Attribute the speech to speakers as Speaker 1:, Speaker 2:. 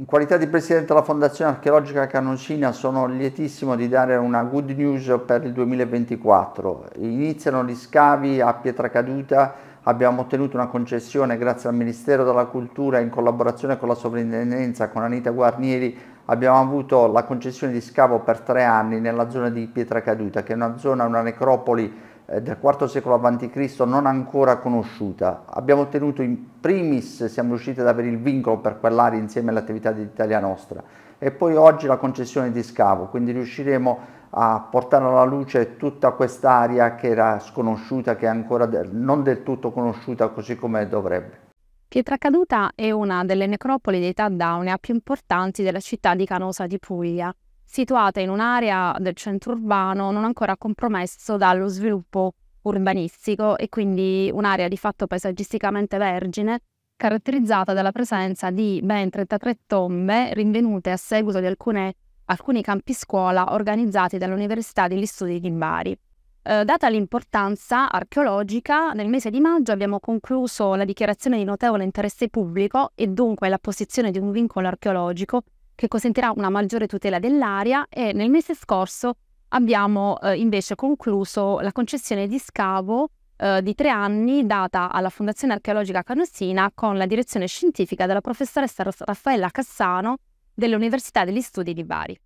Speaker 1: In qualità di presidente della Fondazione Archeologica Canoncina sono lietissimo di dare una good news per il 2024. Iniziano gli scavi a Pietracaduta, abbiamo ottenuto una concessione grazie al Ministero della Cultura in collaborazione con la Sovrintendenza, con Anita Guarnieri, abbiamo avuto la concessione di scavo per tre anni nella zona di Pietracaduta, che è una zona, una necropoli eh, del IV secolo a.C. non ancora conosciuta. Abbiamo ottenuto in primis, siamo riusciti ad avere il vincolo per quell'area insieme all'attività di Italia Nostra e poi oggi la concessione di scavo, quindi riusciremo a portare alla luce tutta quest'area che era sconosciuta, che è ancora non del tutto conosciuta così come dovrebbe.
Speaker 2: Pietra è una delle necropoli di dei Taddaunea più importanti della città di Canosa di Puglia situata in un'area del centro urbano non ancora compromesso dallo sviluppo urbanistico e quindi un'area di fatto paesaggisticamente vergine, caratterizzata dalla presenza di ben 33 tombe rinvenute a seguito di alcune, alcuni campi scuola organizzati dall'Università degli Studi di Bari. Eh, data l'importanza archeologica, nel mese di maggio abbiamo concluso la dichiarazione di notevole interesse pubblico e dunque la posizione di un vincolo archeologico che consentirà una maggiore tutela dell'area e nel mese scorso abbiamo eh, invece concluso la concessione di scavo eh, di tre anni data alla Fondazione Archeologica Canossina con la direzione scientifica della professoressa Raffaella Cassano dell'Università degli Studi di Bari.